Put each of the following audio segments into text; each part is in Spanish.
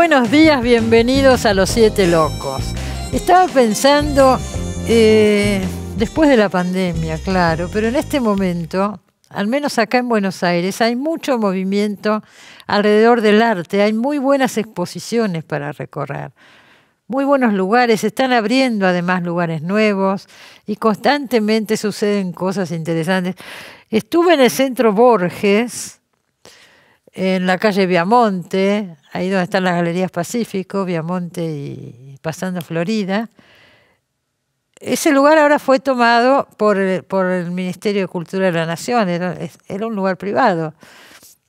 buenos días, bienvenidos a Los Siete Locos. Estaba pensando, eh, después de la pandemia, claro, pero en este momento, al menos acá en Buenos Aires, hay mucho movimiento alrededor del arte, hay muy buenas exposiciones para recorrer muy buenos lugares, están abriendo además lugares nuevos y constantemente suceden cosas interesantes. Estuve en el centro Borges en la calle Viamonte, ahí donde están las galerías Pacífico, Viamonte y pasando Florida. Ese lugar ahora fue tomado por el, Ministerio de Cultura de la Nación, era, un lugar privado.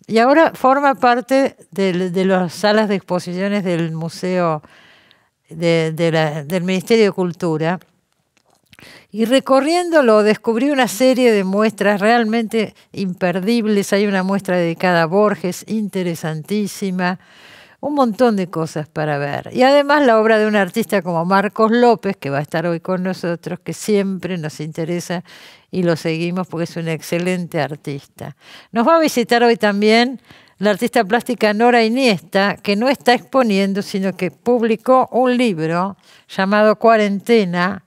Y ahora forma parte de, las salas de exposiciones del Museo del Ministerio de Cultura. Y recorriéndolo descubrí una serie de muestras realmente imperdibles. Hay una muestra dedicada a Borges, interesantísima. Un montón de cosas para ver. Y además la obra de un artista como Marcos López, que va a estar hoy con nosotros, que siempre nos interesa y lo seguimos porque es un excelente artista. Nos va a visitar hoy también la artista plástica Nora Iniesta, que no está exponiendo, sino que publicó un libro llamado Cuarentena,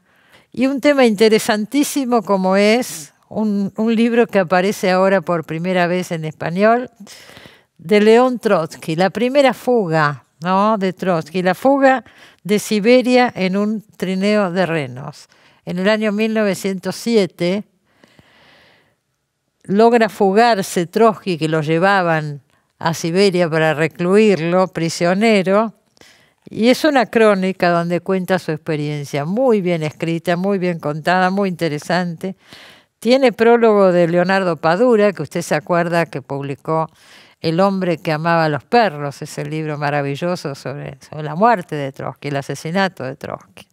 y un tema interesantísimo como es un, libro que aparece ahora por primera vez en español de León Trotsky, la primera fuga de Trotsky, la fuga de Siberia en un trineo de renos. En el año 1907 logra fugarse Trotsky, que lo llevaban a Siberia para recluirlo, prisionero, y es una crónica donde cuenta su experiencia, muy bien escrita, muy bien contada, muy interesante. Tiene prólogo de Leonardo Padura, que usted se acuerda que publicó El hombre que amaba a los perros, ese libro maravilloso sobre, la muerte de Trotsky, el asesinato de Trotsky.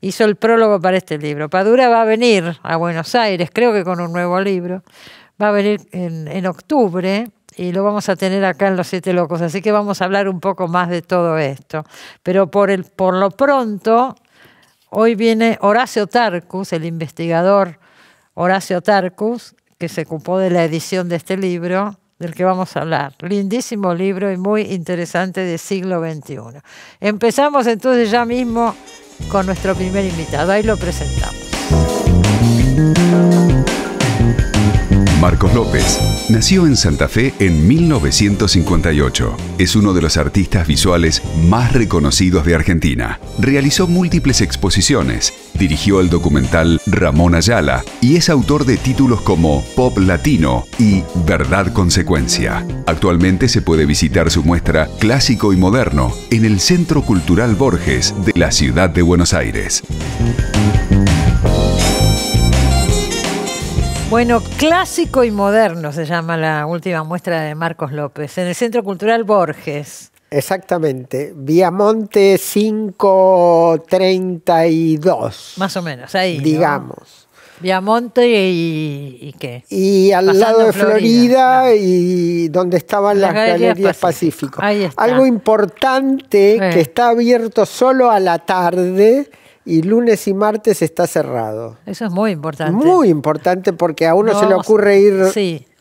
Hizo el prólogo para este libro. Padura va a venir a Buenos Aires, creo que con un nuevo libro. Va a venir en octubre y lo vamos a tener acá en Los Siete Locos, así que vamos a hablar un poco más de todo esto. Pero por, el, por lo pronto, hoy viene Horacio Tarcus, el investigador Horacio Tarcus, que se ocupó de la edición de este libro, del que vamos a hablar. Lindísimo libro y muy interesante de siglo XXI. Empezamos entonces ya mismo con nuestro primer invitado. Ahí lo presentamos. Marcos López nació en Santa Fe en 1958. Es uno de los artistas visuales más reconocidos de Argentina. Realizó múltiples exposiciones, dirigió el documental Ramón Ayala y es autor de títulos como Pop Latino y Verdad Consecuencia. Actualmente se puede visitar su muestra Clásico y Moderno en el Centro Cultural Borges de la ciudad de Buenos Aires. Bueno, clásico y moderno se llama la última muestra de Marcos López, en el Centro Cultural Borges. Exactamente, Viamonte 532. Más o menos, ahí. Digamos. Viamonte y, y, qué. Y al lado de Florida, y donde estaban las, Galerías, Pacífico. Ahí está. Algo importante que está abierto solo a la tarde y lunes y martes está cerrado. Eso es muy importante. Muy importante porque a uno se le ocurre ir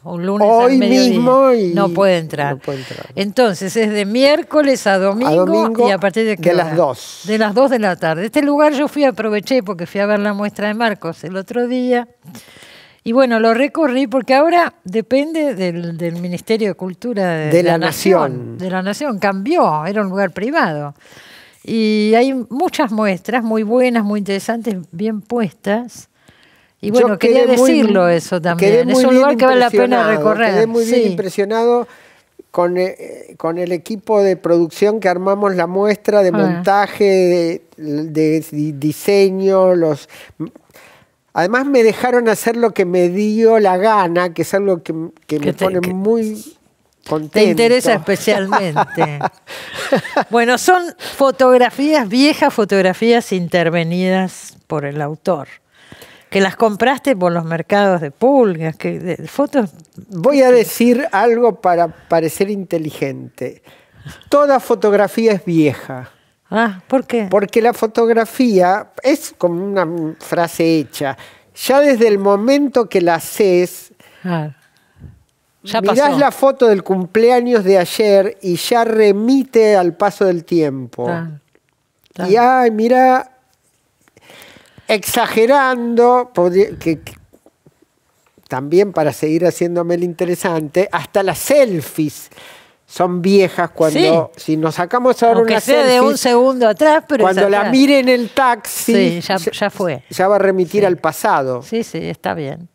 hoy mismo y no puede, entrar. Entonces es de miércoles a domingo, y a partir de, de las 2. De las 2 de la tarde. Este lugar yo fui, aproveché porque fui a ver la muestra de Marcos el otro día. Y bueno, lo recorrí porque ahora depende del, Ministerio de Cultura de, la, Nación. De la Nación, cambió, era un lugar privado. Y hay muchas muestras muy buenas, muy interesantes, bien puestas. Y bueno, quería decirlo eso también. Es un lugar que vale la pena recorrer. Quedé muy bien impresionado con, eh, con el equipo de producción que armamos la muestra, de ah. montaje, de, diseño, los Además me dejaron hacer lo que me dio la gana, que es algo que, que me pone muy te interesa especialmente. bueno, son fotografías, viejas fotografías intervenidas por el autor. Que las compraste por los mercados de pulgas, que de, fotos. Voy a decir algo para parecer inteligente. Toda fotografía es vieja. Ah, ¿por qué? Porque la fotografía es como una frase hecha. Ya desde el momento que la haces, ya Mirás la foto del cumpleaños de ayer y ya remite al paso del tiempo. Ya mira, exagerando, también para seguir haciéndome el interesante, hasta las selfies son viejas cuando si nos sacamos ahora Aunque una de un segundo atrás, pero cuando la mire en el taxi, ya, fue, ya va a remitir al pasado. Sí, sí, está bien.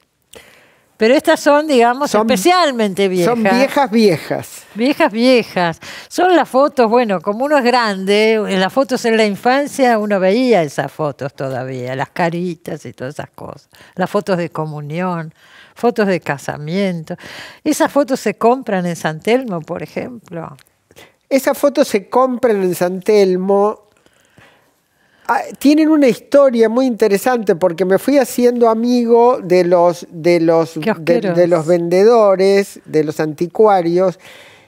Pero estas son, digamos, especialmente viejas. Son viejas, viejas. Viejas, viejas. Son las fotos, bueno, como uno es grande, en las fotos en la infancia uno veía esas fotos todavía, las caritas y todas esas cosas. Las fotos de comunión, fotos de casamiento. Esas fotos se compran en San Telmo, por ejemplo. Esas fotos se compran en San Telmo Ah, tienen una historia muy interesante porque me fui haciendo amigo de los de los de, los vendedores, de los anticuarios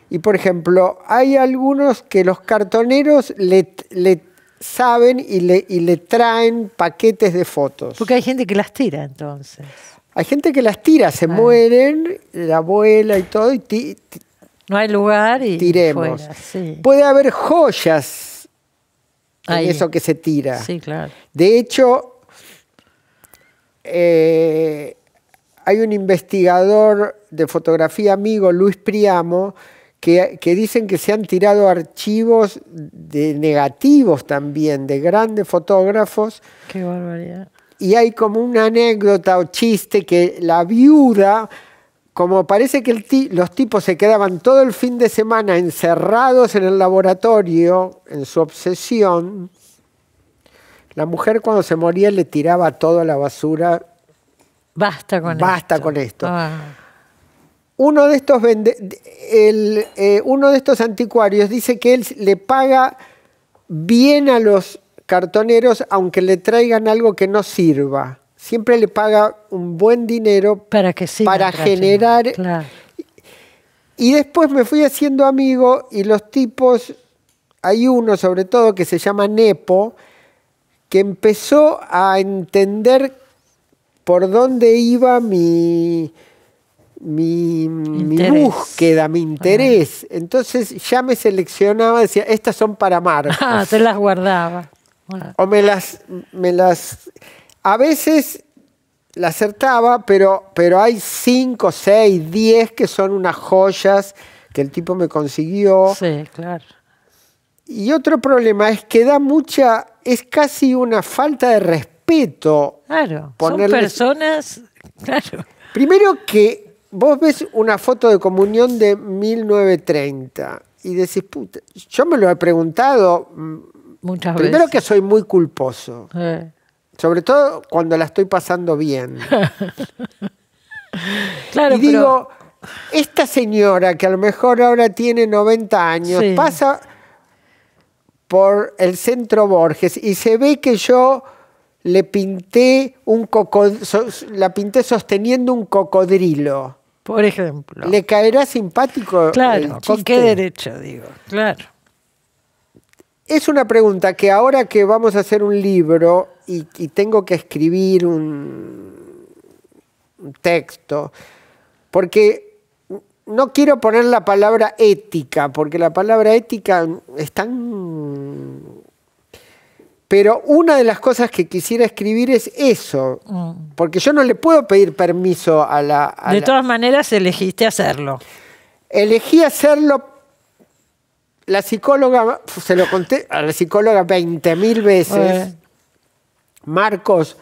y por ejemplo, hay algunos que los cartoneros le, le saben y le, y le traen paquetes de fotos. Porque hay gente que las tira entonces. Hay gente que las tira, se mueren, la abuela y todo y no hay lugar y tiremos. Puede haber joyas eso que se tira. Sí, claro. De hecho, eh, hay un investigador de fotografía amigo, Luis Priamo, que, que, dicen que se han tirado archivos de negativos también, de grandes fotógrafos. Qué barbaridad. Y hay como una anécdota o chiste que la viuda como parece que los tipos se quedaban todo el fin de semana encerrados en el laboratorio, en su obsesión, la mujer cuando se moría le tiraba todo la basura. Basta con Basta esto. con esto. Ah. Uno, de estos vende eh, uno de estos anticuarios dice que él le paga bien a los cartoneros aunque le traigan algo que no sirva siempre le paga un buen dinero para, que para generar... Y después me fui haciendo amigo y los tipos, hay uno sobre todo que se llama Nepo, que empezó a entender por dónde iba mi, mi, búsqueda, mi ah. interés. Entonces ya me seleccionaba, decía, estas son para Marcos. Ah, te las guardaba. O me las, me las a veces la acertaba, pero, pero hay cinco, seis, 10 que son unas joyas que el tipo me consiguió. Sí, claro. Y otro problema es que da mucha, es casi una falta de respeto. Claro, son personas, claro. Primero que vos ves una foto de comunión de 1930 y decís, puta, yo me lo he preguntado mm, muchas veces. Primero que soy muy culposo. Eh. Sobre todo cuando la estoy pasando bien. claro, y digo, esta señora que a lo mejor ahora tiene 90 años, pasa por el centro Borges y se ve que yo le pinté un la pinté sosteniendo un cocodrilo. Por ejemplo. Le caerá simpático. Claro, ¿con qué derecho digo? Claro. Es una pregunta que ahora que vamos a hacer un libro y, tengo que escribir un, texto, porque no quiero poner la palabra ética, porque la palabra ética es tan... Pero una de las cosas que quisiera escribir es eso, mm. porque yo no le puedo pedir permiso a la... de todas maneras, elegiste hacerlo. Elegí hacerlo. La psicóloga, se lo conté a la psicóloga 20.000 veces. Marcos,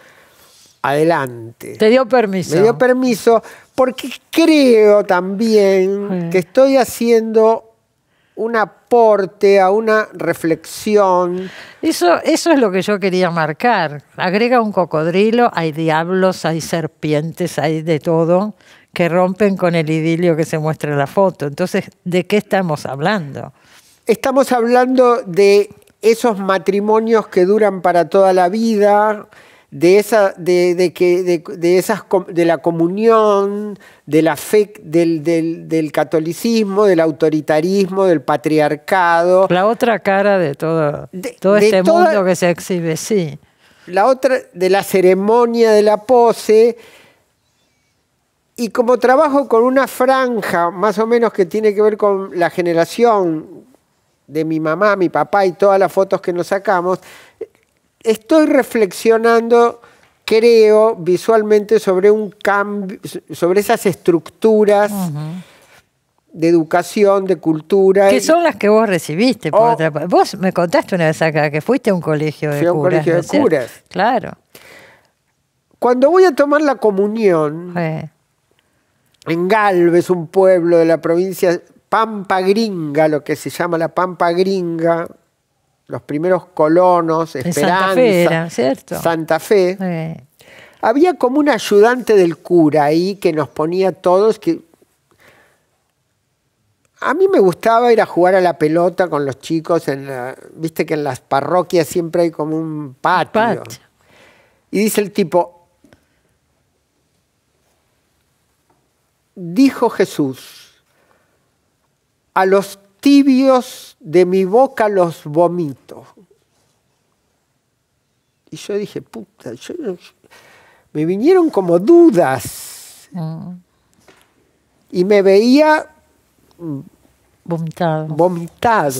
adelante. Te dio permiso. Me dio permiso porque creo también que estoy haciendo un aporte a una reflexión. Eso, eso es lo que yo quería marcar. Agrega un cocodrilo, hay diablos, hay serpientes, hay de todo que rompen con el idilio que se muestra en la foto. Entonces, ¿de qué estamos hablando? Estamos hablando de esos matrimonios que duran para toda la vida, de, esa, de, que, de, esas, de la comunión, de la fe, del, del, catolicismo, del autoritarismo, del patriarcado. La otra cara de todo, todo este mundo que se exhibe, sí. La otra, de la ceremonia de la pose. Y como trabajo con una franja más o menos que tiene que ver con la generación de mi mamá, mi papá y todas las fotos que nos sacamos, estoy reflexionando, creo, visualmente sobre un cambio, sobre esas estructuras. de educación, de cultura. Que son las que vos recibiste, por oh. otra parte. Vos me contaste una vez acá que fuiste a un colegio de curas. un curas. colegio de curas. Claro. Cuando voy a tomar la comunión, en Galvez, un pueblo de la provincia pampa gringa, lo que se llama la pampa gringa, los primeros colonos, Esperanza, Santa Fe, Había como un ayudante del cura ahí que nos ponía todos que a mí me gustaba ir a jugar a la pelota con los chicos en viste que en las parroquias siempre hay como un Un patio. Y dice el tipo Dijo Jesús a los tibios de mi boca los vomito. Y yo dije, puta, yo, me vinieron como dudas. Mm. Y me veía vomitado.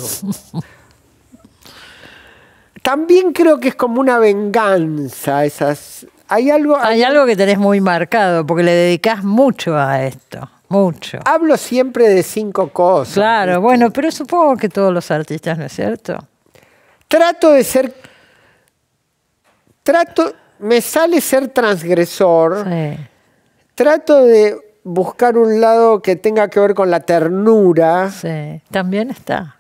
También creo que es como una venganza esas... Hay algo, hay algo que tenés muy marcado, porque le dedicás mucho a esto. Hablo siempre de cinco cosas. Claro, bueno, pero supongo que todos los artistas, ¿no es cierto? Trato de ser. Trato. Me sale ser transgresor. Sí. Trato de buscar un lado que tenga que ver con la ternura. Sí, también está.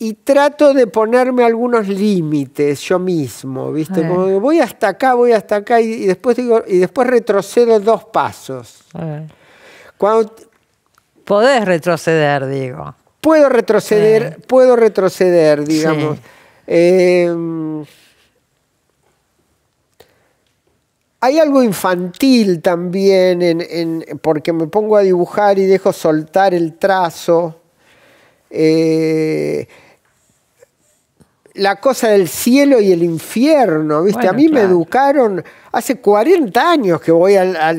Y trato de ponerme algunos límites yo mismo, ¿viste? Como voy hasta acá, voy hasta acá y, después digo y después retrocedo dos pasos. ver... Podés retroceder, digo. Puedo retroceder, puedo retroceder, digamos. Em, hay algo infantil también, en, porque me pongo a dibujar y dejo soltar el trazo. Eh, la cosa del cielo y el infierno, ¿viste? a mí me educaron hace 40 años que voy a,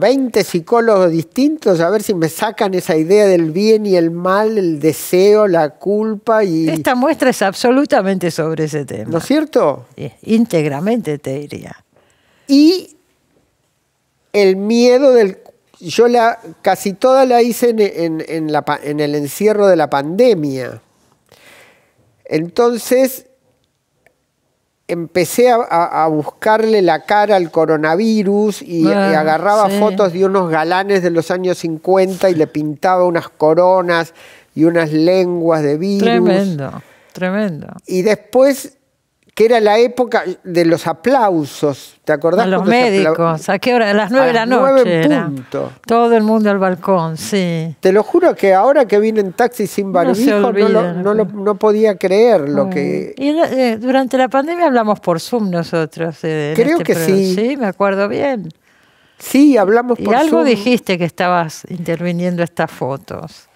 20 psicólogos distintos a ver si me sacan esa idea del bien y el mal, el deseo, la culpa y... Esta muestra es absolutamente sobre ese tema. ¿No es cierto? íntegramente te diría. Y el miedo del... Yo la, casi toda la hice en, la, en el encierro de la pandemia entonces empecé a, buscarle la cara al coronavirus y, ah, agarraba fotos de unos galanes de los años 50 y le pintaba unas coronas y unas lenguas de virus. Tremendo, tremendo. Y después que era la época de los aplausos, ¿te acordás? A los médicos, ¿a qué hora? A las nueve de la noche. Todo el mundo al balcón, sí. Te lo juro que ahora que vine en taxi sin barbijo no, podía creer lo que... Y eh, durante la pandemia hablamos por Zoom nosotros. Eh, Creo este que sí. Sí, me acuerdo bien. Sí, hablamos por Zoom. Y algo dijiste que estabas interviniendo estas fotos.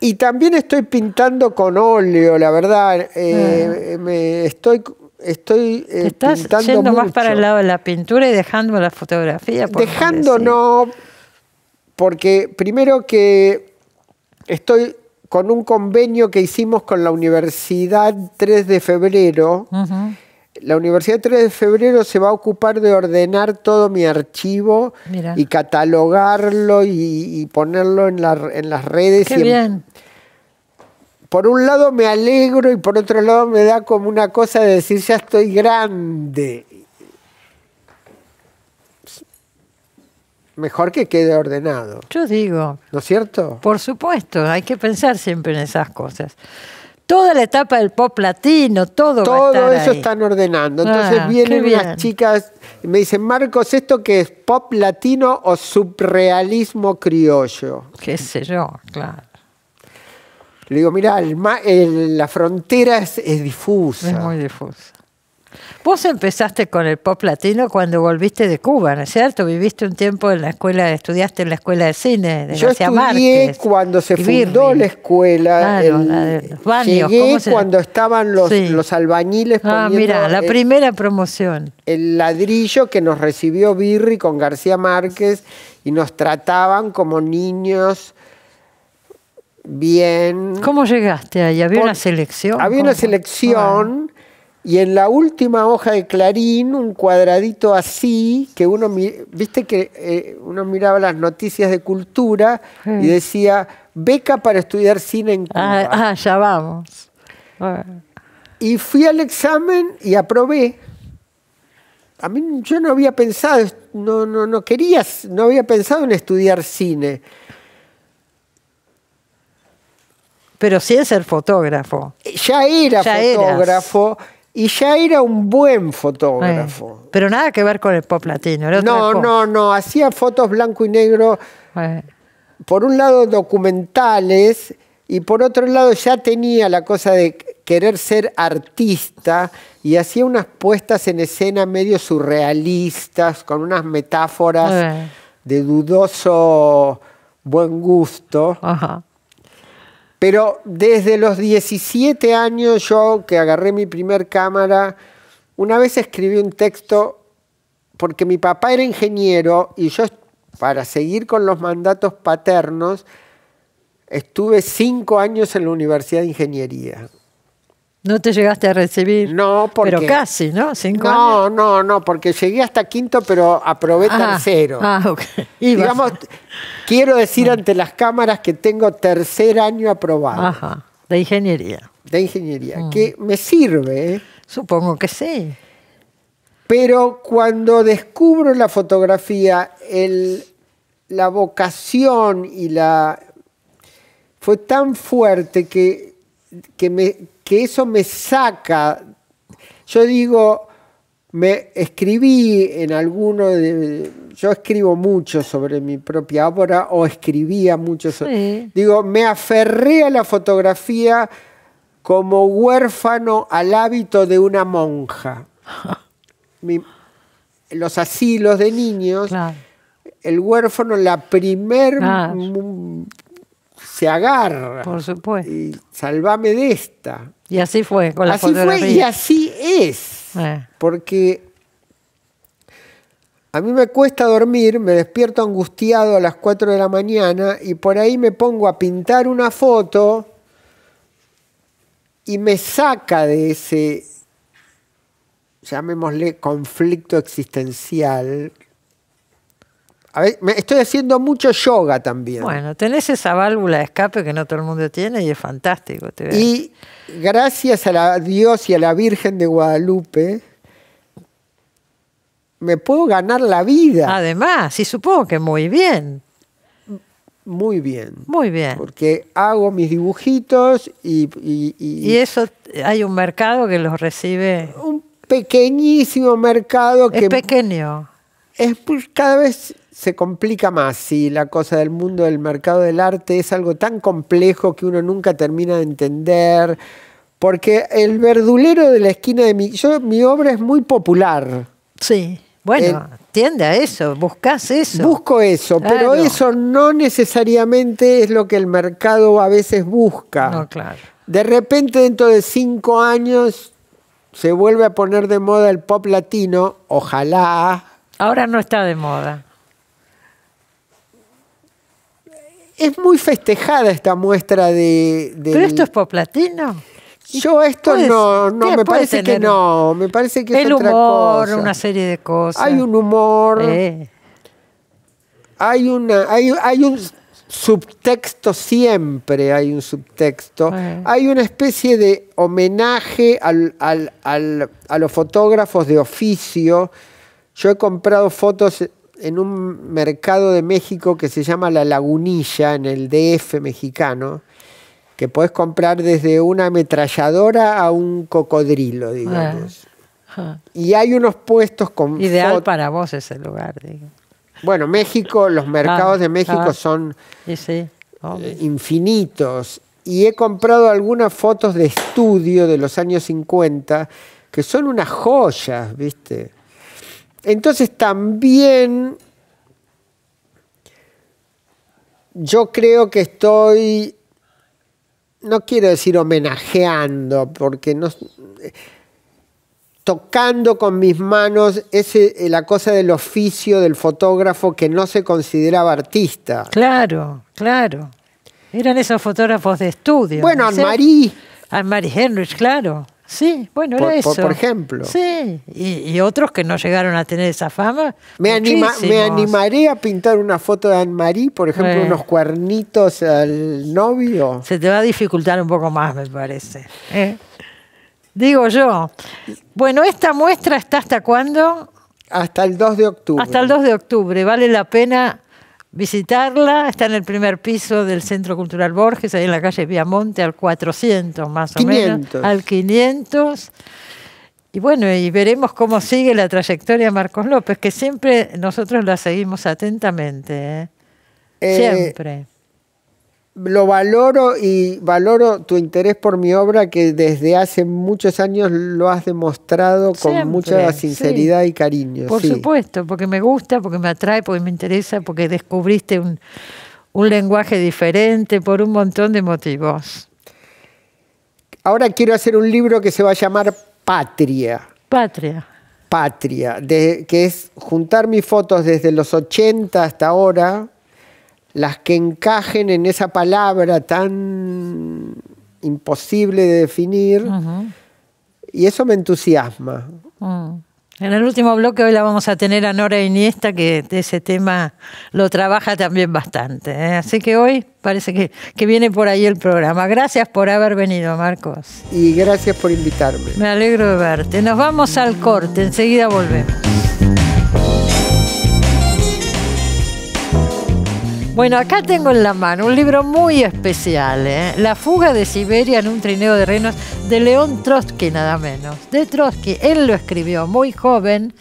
Y también estoy pintando con óleo, la verdad. Eh, ah. me estoy estoy eh, estás yendo más para el lado de la pintura y dejando la fotografía. Dejando no, porque primero que estoy con un convenio que hicimos con la Universidad 3 de Febrero. La Universidad 3 de Febrero se va a ocupar de ordenar todo mi archivo y catalogarlo y, ponerlo en, en las redes Qué bien por un lado me alegro y por otro lado me da como una cosa de decir, ya estoy grande. Mejor que quede ordenado. Yo digo. ¿No es cierto? Por supuesto, hay que pensar siempre en esas cosas. Toda la etapa del pop latino, todo. Todo eso están ordenando. Entonces ah, vienen unas chicas y me dicen, Marcos, ¿esto qué es pop latino o subrealismo criollo? Qué sé yo, claro. Le digo, mira, la frontera es, difusa. Es muy difusa. Vos empezaste con el pop latino cuando volviste de Cuba, ¿no es cierto? Viviste un tiempo en la escuela, estudiaste en la escuela de cine de Yo García estudié Márquez, cuando se fundó la escuela. baños, llegué cuando estaban los, los albañiles Ah, mira, la primera promoción. El ladrillo que nos recibió Birri con García Márquez y nos trataban como niños bien. ¿Cómo llegaste ahí? ¿Había una selección? Había una selección ah. y en la última hoja de Clarín, un cuadradito así, que uno, viste que eh, uno miraba las noticias de cultura y decía, beca para estudiar cine en ah, Cuba. Ah, ya vamos. Y fui al examen y aprobé. A mí yo no había pensado, no, no, no quería, no había pensado en estudiar cine. Pero sin ser fotógrafo. Ya era fotógrafo. Y ya era un buen fotógrafo. pero nada que ver con el pop latino. no, no, no. Hacía fotos blanco y negro. Por un lado documentales y por otro lado ya tenía la cosa de querer ser artista y hacía unas puestas en escena medio surrealistas, con unas metáforas de dudoso buen gusto. Ajá. Pero desde los 17 años yo que agarré mi primer cámara, una vez escribí un texto porque mi papá era ingeniero y yo para seguir con los mandatos paternos estuve cinco años en la Universidad de Ingeniería. No te llegaste a recibir. No, Pero casi, ¿no? no, no, no, porque llegué hasta quinto, pero aprobé tercero. Ah, ah, ok. Digamos, quiero decir ah. ante las cámaras que tengo tercer año aprobado. Ajá, de ingeniería. De ingeniería, mm. que me sirve. ¿eh? Supongo que sí. Pero cuando descubro la fotografía, la vocación y la. fue tan fuerte que, que me que eso me saca, yo digo, me escribí en alguno de, yo escribo mucho sobre mi propia obra o escribía mucho sobre, digo, me aferré a la fotografía como huérfano al hábito de una monja. los asilos de niños, el huérfano la primer se agarra. Por supuesto. Y salvame de esta. Y así fue con la así Fue y así es. Eh. Porque a mí me cuesta dormir, me despierto angustiado a las 4 de la mañana y por ahí me pongo a pintar una foto y me saca de ese, llamémosle, conflicto existencial estoy haciendo mucho yoga también. Bueno, tenés esa válvula de escape que no todo el mundo tiene y es fantástico. y gracias a la Dios y a la Virgen de Guadalupe, me puedo ganar la vida. Además, y supongo que muy bien. Muy bien. Muy bien. Porque hago mis dibujitos y... Y, eso, hay un mercado que los recibe. Un pequeñísimo mercado que... Es pequeño es pues, cada vez se complica más si la cosa del mundo del mercado del arte es algo tan complejo que uno nunca termina de entender. Porque el verdulero de la esquina de mi. Yo, mi obra es muy popular. Sí. Bueno, eh, tiende a eso, buscas eso. Busco eso, pero eso no necesariamente es lo que el mercado a veces busca. No, claro. De repente, dentro de cinco años, se vuelve a poner de moda el pop latino, ojalá. Ahora no está de moda. es muy festejada esta muestra de... ¿Pero esto es poplatino. platino? Yo esto no, me parece que no, me parece que es otra humor, una serie de cosas. Hay un humor, hay una, hay, un subtexto siempre, hay un subtexto, hay una especie de homenaje a los fotógrafos de oficio. Yo he comprado fotos en un mercado de México que se llama La Lagunilla, en el DF mexicano, que puedes comprar desde una ametralladora a un cocodrilo, digamos. Ah, ah. Y hay unos puestos con... Ideal para vos ese lugar. Digo. Bueno, México, los ah, mercados de México son eh, infinitos. Y he comprado algunas fotos de estudio de los años 50 que son unas joyas, ¿viste? Entonces también yo creo que estoy, no quiero decir homenajeando, porque no, tocando con mis manos es la cosa del oficio del fotógrafo que no se consideraba artista. Claro, claro. Eran esos fotógrafos de estudio. Bueno, ¿no? marie Anne-Marie Henrich, claro. Sí, bueno, por, era eso. Por, ejemplo. Sí, y, otros que no llegaron a tener esa fama. Me, me animaré a pintar una foto de Anne-Marie, por ejemplo, unos cuernitos al novio. Se te va a dificultar un poco más, me parece. ¿eh? Digo yo. Bueno, ¿esta muestra está hasta cuándo? Hasta el 2 de octubre. Hasta el 2 de octubre. Vale la pena visitarla. Está en el primer piso del Centro Cultural Borges, ahí en la calle Viamonte, al 400 más o menos. Al 500. Y bueno, y veremos cómo sigue la trayectoria Marcos López, que siempre nosotros la seguimos atentamente. Eh, eh siempre lo valoro y valoro tu interés por mi obra que desde hace muchos años lo has demostrado con mucha sinceridad y cariño. Por supuesto, porque me gusta, porque me atrae, porque me interesa, porque descubriste un, lenguaje diferente por un montón de motivos. Ahora quiero hacer un libro que se va a llamar Patria. Patria. Patria, que es juntar mis fotos desde los 80 hasta ahora, las que encajen en esa palabra tan imposible de definir. Y eso me entusiasma. Mm. En el último bloque hoy la vamos a tener a Nora Iniesta, que ese tema lo trabaja también bastante. ¿eh? Así que hoy parece que, que, viene por ahí el programa. Gracias por haber venido, Marcos. Y gracias por invitarme. Me alegro de verte. Nos vamos al corte, enseguida volvemos. Bueno, acá tengo en la mano un libro muy especial, ¿eh? La fuga de Siberia en un trineo de renos de León Trotsky, nada menos. De Trotsky, él lo escribió muy joven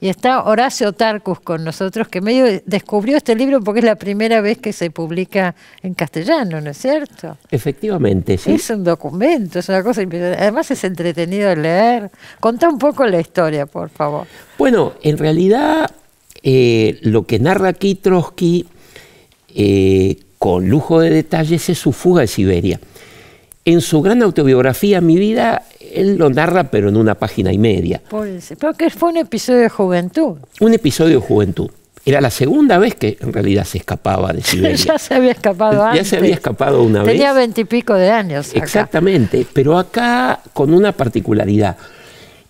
y está Horacio Tarcus con nosotros, que medio descubrió este libro porque es la primera vez que se publica en castellano, ¿no es cierto? Efectivamente, sí. Es un documento, es una cosa impresionante. Además es entretenido leer. Contá un poco la historia, por favor. Bueno, en realidad eh, lo que narra aquí Trotsky eh, con lujo de detalles es su fuga de Siberia. En su gran autobiografía Mi vida, él lo narra, pero en una página y media. que fue un episodio de juventud. Un episodio de juventud. Era la segunda vez que en realidad se escapaba de Siberia. ya se había escapado antes. Ya se había escapado una vez. Tenía veintipico de años. Exactamente, pero acá con una particularidad.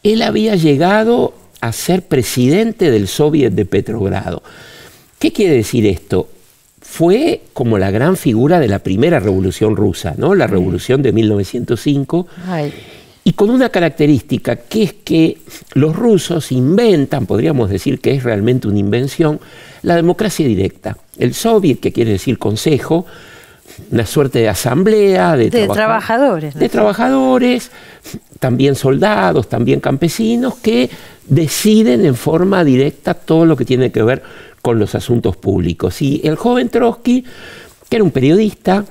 Él había llegado a ser presidente del Soviet de Petrogrado. ¿Qué quiere decir esto? fue como la gran figura de la primera revolución rusa, ¿no? la mm. revolución de 1905, y con una característica que es que los rusos inventan, podríamos decir que es realmente una invención, la democracia directa. El Soviet, que quiere decir consejo, una suerte de asamblea de, trabajadores. De trabajadores, también soldados, también campesinos, que deciden en forma directa todo lo que tiene que ver con los asuntos públicos. Y el joven Trotsky, que era un periodista,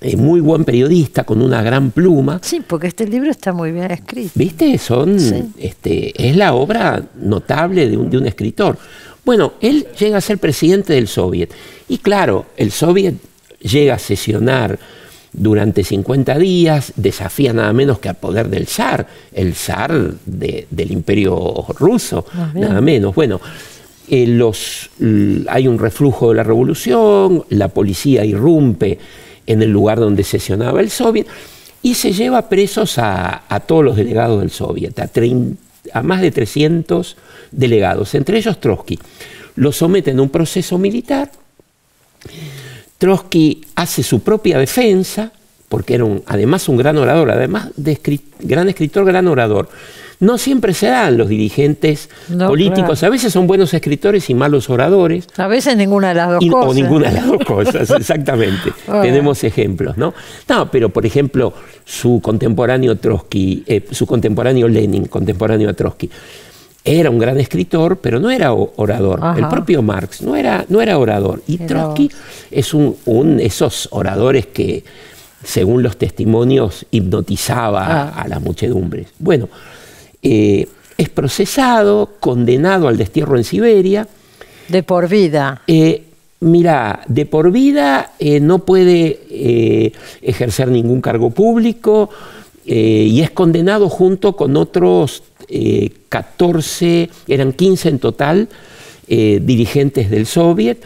eh, muy buen periodista, con una gran pluma. Sí, porque este libro está muy bien escrito. ¿Viste? Son, este, es la obra notable de un, de un escritor. Bueno, él llega a ser presidente del Soviet. Y claro, el Soviet llega a sesionar durante 50 días, desafía nada menos que a poder del zar, el zar del imperio ruso, nada menos. Bueno, eh, mm, hay un reflujo de la revolución, la policía irrumpe en el lugar donde sesionaba el Soviet y se lleva presos a, todos los delegados del Soviet, a, más de 300 delegados, entre ellos Trotsky. Lo someten a un proceso militar. Trotsky hace su propia defensa, porque era además un gran orador, además de gran escritor, gran orador no siempre se dan los dirigentes políticos. A veces son buenos escritores y malos oradores. A veces ninguna de las dos cosas. O ninguna de las dos cosas, exactamente. Tenemos ejemplos, ¿no? No, pero por ejemplo, su contemporáneo Trotsky, eh, su contemporáneo Lenin, contemporáneo a Trotsky era un gran escritor, pero no era orador. El propio Marx no era, no era orador. Y Trotsky es un, de esos oradores que, según los testimonios, hipnotizaba a, ah. a las muchedumbres. Bueno, eh, es procesado, condenado al destierro en Siberia. De por vida. Eh, Mirá, de por vida eh, no puede eh, ejercer ningún cargo público y es condenado junto con otros 14, eran 15 en total, dirigentes del Soviet.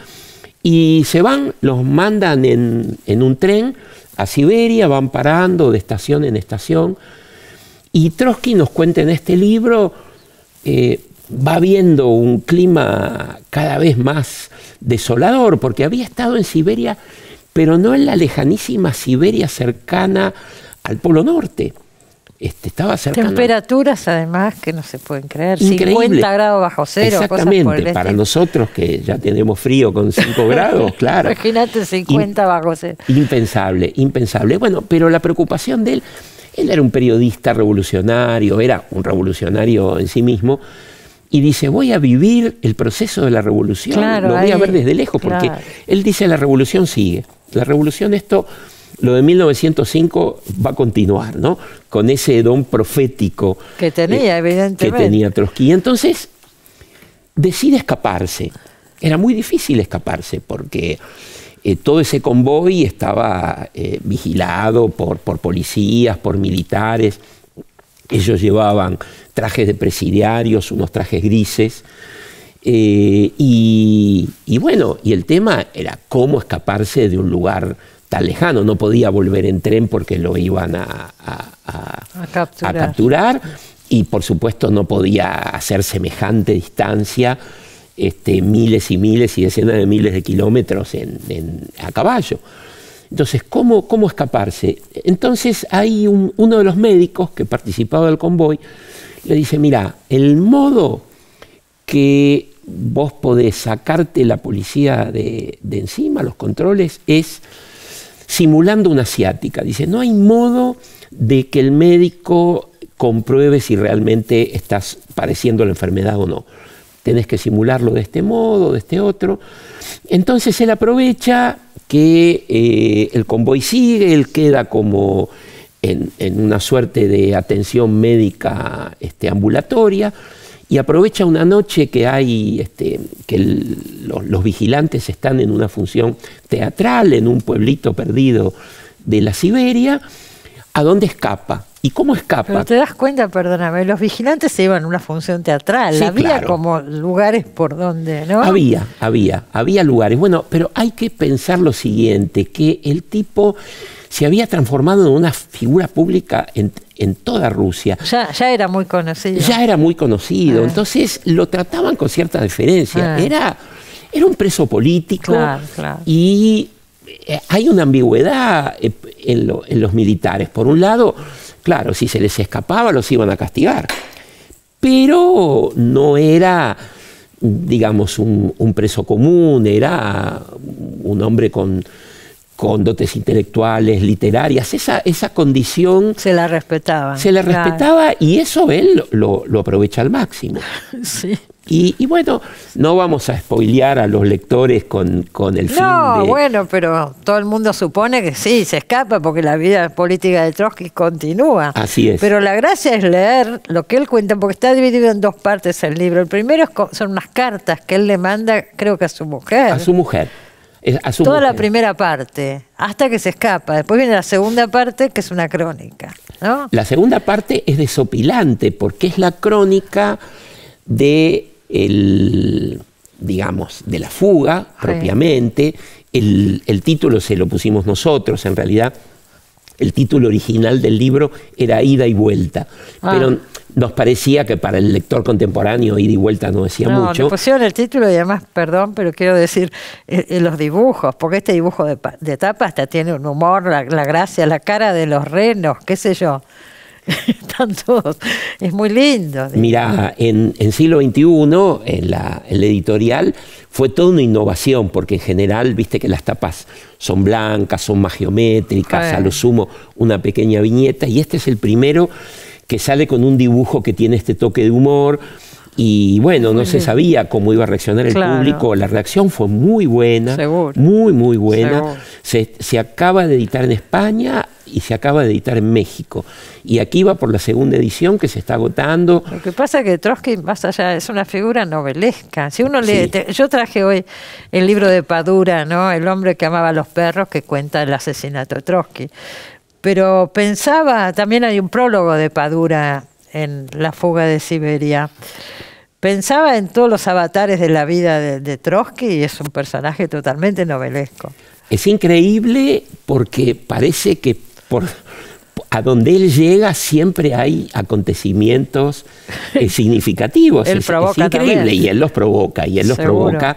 Y se van, los mandan en un tren a Siberia, van parando de estación en estación. Y Trotsky nos cuenta en este libro, eh, va viendo un clima cada vez más desolador, porque había estado en Siberia, pero no en la lejanísima Siberia cercana al Polo Norte. Este, estaba cercana. Temperaturas además que no se pueden creer, 50 grados bajo cero. Exactamente, para nosotros que ya tenemos frío con 5 grados, claro. Imagínate 50 bajo cero. Impensable, impensable. Bueno, pero la preocupación de él él era un periodista revolucionario, era un revolucionario en sí mismo, y dice, voy a vivir el proceso de la revolución, lo voy a ver desde lejos, porque él dice, la revolución sigue. La revolución, esto, lo de 1905 va a continuar, ¿no? Con ese don profético que tenía, eh, Que tenía Trotsky. Entonces, decide escaparse. Era muy difícil escaparse, porque eh, todo ese convoy estaba eh, vigilado por, policías, por militares. Ellos llevaban trajes de presidiarios, unos trajes grises. Eh, y, bueno, y el tema era cómo escaparse de un lugar tan lejano. No podía volver en tren porque lo iban a, capturar. Y por supuesto no podía hacer semejante distancia este, miles y miles y decenas de miles de kilómetros a caballo. Entonces, ¿cómo, ¿cómo escaparse? Entonces hay uno de los médicos que participaba del convoy, le dice, mira, el modo que vos podés sacarte la policía de, de encima, los controles, es simulando una asiática. Dice, no hay modo de que el médico compruebe si realmente estás padeciendo la enfermedad o no tenés que simularlo de este modo, de este otro. Entonces él aprovecha que eh, el convoy sigue, él queda como en, una suerte de atención médica este, ambulatoria y aprovecha una noche que hay este, que los, vigilantes están en una función teatral en un pueblito perdido de la Siberia, a donde escapa ¿Y cómo escapa? Pero te das cuenta, perdóname, los vigilantes se iban a una función teatral. había como lugares por donde, ¿no? Había, había, había lugares. Bueno, pero hay que pensar lo siguiente, que el tipo se había transformado en una figura pública en, toda Rusia. Ya, era muy conocido. Ya era muy conocido. Ah. Entonces lo trataban con cierta deferencia. Ah. Era, era un preso político y eh, hay una ambigüedad eh, en los militares. Por un lado Claro, si se les escapaba los iban a castigar. Pero no era, digamos, un, preso común, era un hombre con con intelectuales, literarias, esa, esa condición... Se la respetaba. Se la respetaba y eso él lo, lo aprovecha al máximo. Sí. Y, bueno, no vamos a spoilear a los lectores con, el no, No, bueno, pero todo el mundo supone que sí, se escapa porque la vida política de Trotsky continúa. Así es. Pero la gracia es leer lo que él cuenta, porque está dividido en dos partes el libro. El primero son unas cartas que él le manda, creo que a su mujer. A su mujer Toda la primera parte, hasta que se escapa. Después viene la segunda parte, que es una crónica. La segunda parte es desopilante, porque es la crónica de digamos, de la fuga, propiamente. El, el título se lo pusimos nosotros, en realidad el título original del libro era Ida y Vuelta. Ah. Pero nos parecía que para el lector contemporáneo ida y vuelta no decía mucho. Me pusieron el título y además, perdón, pero quiero decir eh, eh, los dibujos, porque este dibujo de, de tapa hasta tiene un humor, la, la, gracia, la cara de los renos, qué sé yo. Están Es muy lindo. Mira, en, en siglo XXI, en la, editorial, fue toda una innovación, porque en general, viste que las tapas son blancas, son más geométricas, a lo sumo una pequeña viñeta, y este es el primero que sale con un dibujo que tiene este toque de humor y bueno, no se sabía cómo iba a reaccionar el público. La reacción fue muy buena, muy, muy buena. Se, acaba de editar en España y se acaba de editar en México. Y aquí va por la segunda edición que se está agotando. Lo que pasa es que Trotsky, más allá, es una figura novelesca. Si uno lee, yo traje hoy el libro de Padura, ¿no? El hombre que amaba a los perros, que cuenta el asesinato de Trotsky. Pero pensaba, también hay un prólogo de Padura en la fuga de Siberia. Pensaba en todos los avatares de la vida de, Trotsky y es un personaje totalmente novelesco. Es increíble porque parece que por, a donde él llega siempre hay acontecimientos eh, significativos. él es, provoca es increíble y él los provoca y él los provoca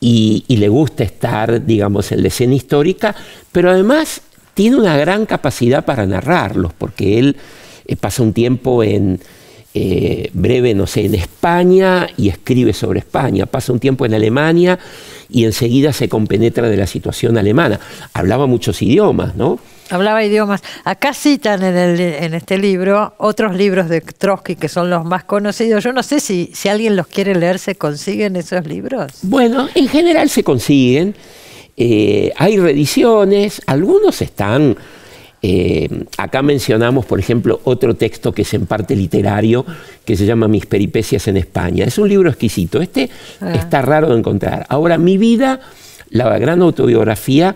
y, y, le gusta estar, digamos, en la escena histórica, pero además tiene una gran capacidad para narrarlos porque él eh, pasa un tiempo en eh, breve, no sé, en España y escribe sobre España, pasa un tiempo en Alemania y enseguida se compenetra de la situación alemana. Hablaba muchos idiomas, ¿no? Hablaba idiomas. Acá citan en, este libro otros libros de Trotsky que son los más conocidos. Yo no sé si, si alguien los quiere leer, ¿se consiguen esos libros? Bueno, en general se consiguen. Eh, hay reediciones, algunos están eh, acá mencionamos, por ejemplo, otro texto que es en parte literario, que se llama Mis peripecias en España. Es un libro exquisito. Este ah. está raro de encontrar. Ahora, mi vida, la gran autobiografía,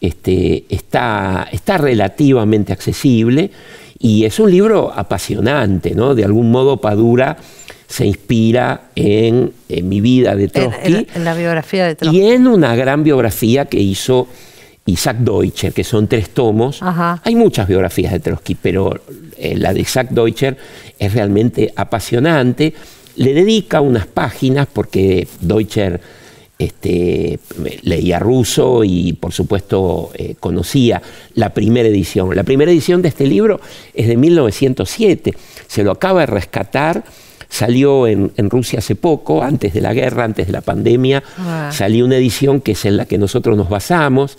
este, está, está relativamente accesible y es un libro apasionante, ¿no? De algún modo, Padura se inspira en, mi vida de Trotsky. En, biografía de Trotsky. Y en una gran biografía que hizo Isaac Deutscher, que son tres tomos. Hay muchas biografías de Trotsky, pero eh, la de Isaac Deutscher es realmente apasionante. Le dedica unas páginas porque Deutscher este, leía ruso y por supuesto eh, conocía la primera edición. La primera edición de este libro es de 1907, se lo acaba de rescatar, salió en, Rusia hace poco, antes de la guerra, antes de la pandemia, ah. salió una edición que es en la que nosotros nos basamos.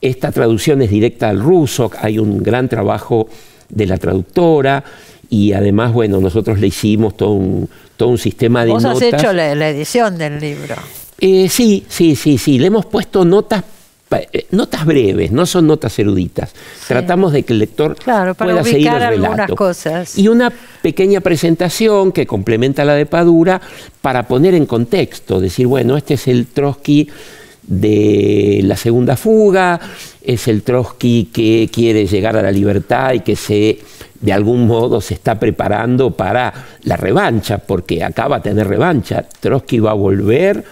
Esta traducción es directa al ruso, hay un gran trabajo de la traductora y además, bueno, nosotros le hicimos todo un, todo un sistema de ¿Vos has hecho la, edición del libro? Eh, sí, sí, sí, sí, le hemos puesto notas eh, notas breves, no son notas eruditas. Tratamos de que el lector pueda seguir el Cosas. Y una pequeña presentación que complementa la de Padura para poner en contexto, decir, bueno, este es el Trotsky de la segunda fuga, es el Trotsky que quiere llegar a la libertad y que se de algún modo se está preparando para la revancha, porque acaba de tener revancha. Trotsky va a volver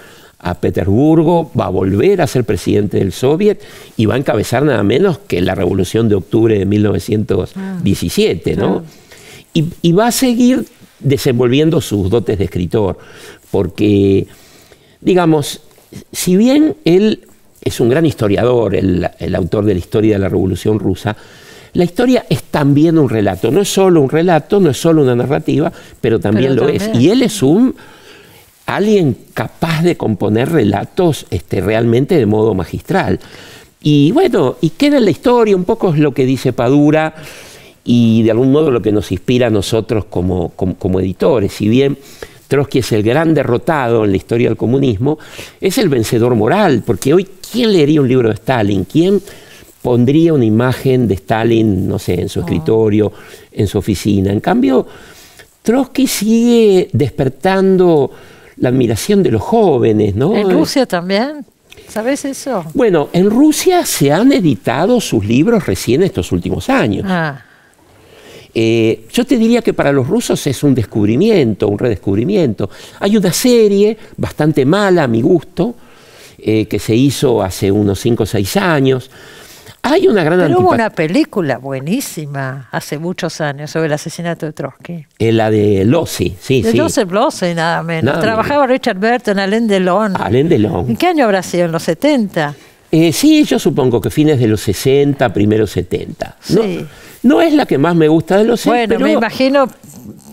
a Petersburgo, va a volver a ser presidente del Soviet y va a encabezar nada menos que la revolución de octubre de 1917, ¿no? Ah. y va a seguir desenvolviendo sus dotes de escritor, porque, digamos, si bien él es un gran historiador, el, autor de la historia de la Revolución Rusa, la historia es también un relato, no es solo un relato, no es solo una narrativa, pero también lo es. Y él es un alguien capaz de componer relatos este, realmente de modo magistral. Y bueno, y queda en la historia, un poco es lo que dice Padura y de algún modo lo que nos inspira a nosotros como, como editores. Si bien Trotsky es el gran derrotado en la historia del comunismo, es el vencedor moral, porque hoy ¿quién leería un libro de Stalin? ¿Quién pondría una imagen de Stalin, no sé, en su escritorio, en su oficina? En cambio, Trotsky sigue despertando la admiración de los jóvenes, ¿no? En Rusia también. ¿Sabes eso? Bueno, en Rusia se han editado sus libros recién estos últimos años. Ah. Eh, yo te diría que para los rusos es un descubrimiento, un redescubrimiento. Hay una serie bastante mala a mi gusto, eh, que se hizo hace unos 5 o 6 años. Hay una gran Pero hubo una película buenísima hace muchos años sobre el asesinato de Trotsky. Eh, la de Lossi, sí, de Joseph Lossi, nada menos. Trabajaba Richard Burton, Alain Delon. Alain Delon. ¿En qué año habrá sido? ¿En los 70? Eh, sí, yo supongo que fines de los 60, primeros 70. No, es la que más me gusta de los 60. Bueno, me imagino,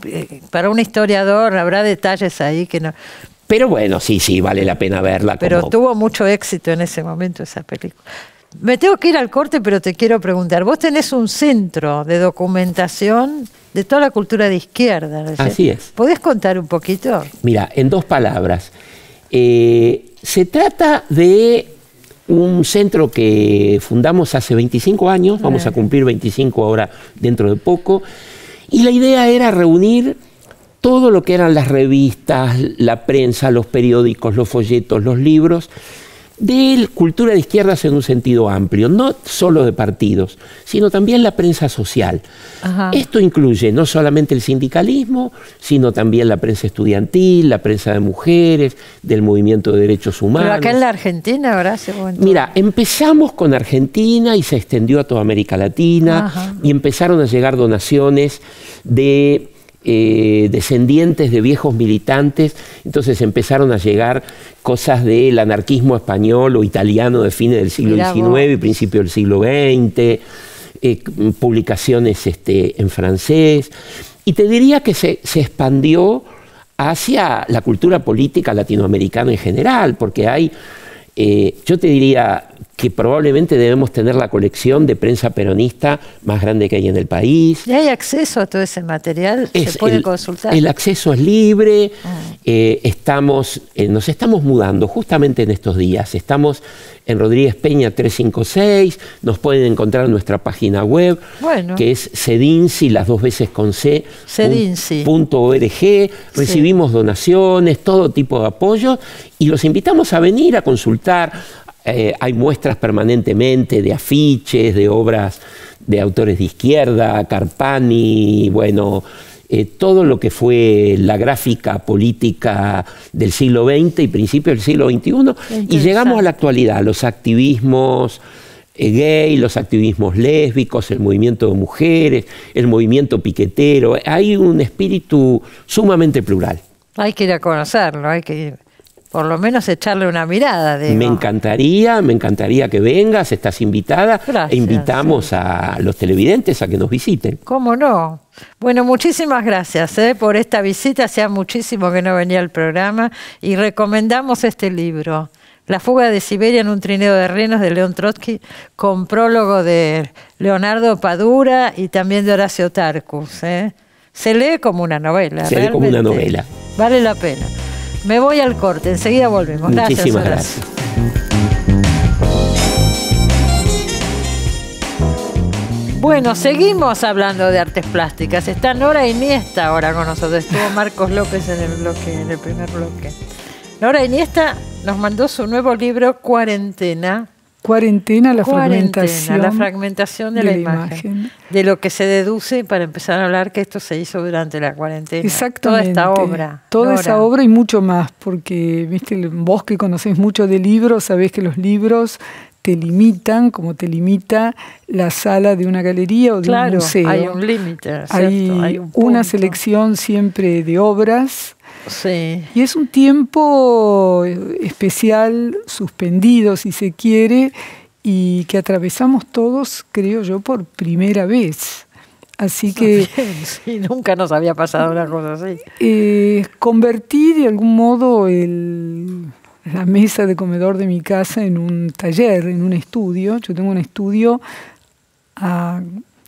eh, para un historiador habrá detalles ahí que no. Pero bueno, sí, sí, vale la pena verla. Pero tuvo mucho éxito en ese momento esa película. Me tengo que ir al corte, pero te quiero preguntar. Vos tenés un centro de documentación de toda la cultura de izquierda. Así es. ¿Podés contar un poquito? Mira, en dos palabras. Eh, se trata de un centro que fundamos hace 25 años, vamos a cumplir 25 ahora dentro de poco, y la idea era reunir todo lo que eran las revistas, la prensa, los periódicos, los folletos, los libros, de cultura de izquierdas en un sentido amplio, no solo de partidos, sino también la prensa social. Esto incluye no solamente el sindicalismo, sino también la prensa estudiantil, la prensa de mujeres, del movimiento de derechos humanos. Pero acá en la Argentina, ¿verdad? Mira, empezamos con Argentina y se extendió a toda América Latina y empezaron a llegar donaciones de eh, descendientes de viejos militantes, entonces empezaron a llegar cosas del anarquismo español o italiano de fines del siglo XIX y principio del siglo XX, eh, publicaciones este, en francés, y te diría que se, expandió hacia la cultura política latinoamericana en general, porque hay, eh, yo te diría, que probablemente debemos tener la colección de prensa peronista más grande que hay en el país. ¿Y hay acceso a todo ese material? ¿Se puede consultar? El acceso es libre, ah. eh, estamos, eh, nos estamos mudando justamente en estos días, estamos en Rodríguez Peña 356, nos pueden encontrar en nuestra página web, que es cedinci, las dos veces con C, punto recibimos donaciones, todo tipo de apoyo, y los invitamos a venir a consultar, eh, hay muestras permanentemente de afiches, de obras de autores de izquierda, Carpani, bueno, eh, todo lo que fue la gráfica política del siglo XX y principios del siglo XXI. Y llegamos a la actualidad, los activismos eh, gay, los activismos lésbicos, el movimiento de mujeres, el movimiento piquetero. Hay un espíritu sumamente plural. Hay que ir a conocerlo, hay que ir por lo menos echarle una mirada. Me encantaría, me encantaría que vengas, estás invitada. E invitamos a los televidentes a que nos visiten. ¿Cómo no? Bueno, muchísimas gracias eh, por esta visita. Hacía muchísimo que no venía al programa y recomendamos este libro. La fuga de Siberia en un trineo de renos de León Trotsky, con prólogo de Leonardo Padura y también de Horacio Tarkus. Eh. Se lee como una novela. Se lee como una novela. Vale la pena. Me voy al corte, enseguida volvemos. Gracias, Muchísimas gracias. Bueno, seguimos hablando de artes plásticas. Está Nora Iniesta ahora con nosotros. Estuvo Marcos López en el bloque, en el primer bloque. Nora Iniesta nos mandó su nuevo libro Cuarentena, Cuarentena, la fragmentación. La fragmentación de, la, imagen, De lo que se deduce para empezar a hablar que esto se hizo durante la cuarentena. Exactamente. Toda esta obra. Toda esa obra y mucho más, porque vos que conocés mucho de libros, sabés que los libros te limitan, como te limita la sala de una galería o de claro, un museo. Hay un límite, hay, una selección siempre de obras Sí. Y es un tiempo especial, suspendido, si se quiere, y que atravesamos todos, creo yo, por primera vez. Así que... Sí, nunca nos había pasado una cosa así. Eh, convertí de algún modo la mesa de comedor de mi casa en un taller, en un estudio. Yo tengo un estudio a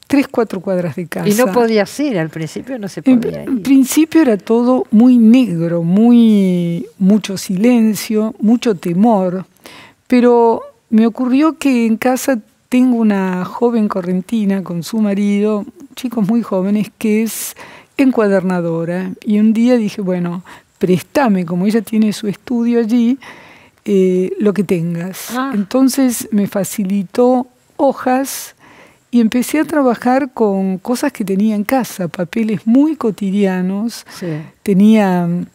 tres, cuatro cuadras de casa. Y no podía ser, al principio no se podía en, ir. principio era todo muy negro, muy, mucho silencio, mucho temor, pero me ocurrió que en casa tengo una joven correntina con su marido, chicos muy jóvenes, que es encuadernadora. Y un día dije, bueno, préstame, como ella tiene su estudio allí, eh, lo que tengas. Ah. Entonces me facilitó hojas y empecé a trabajar con cosas que tenía en casa, papeles muy cotidianos. Tenía mm,